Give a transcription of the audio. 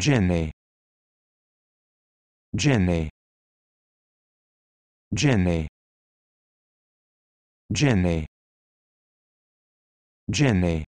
Jenny Jenny Jenny Jenny Jenny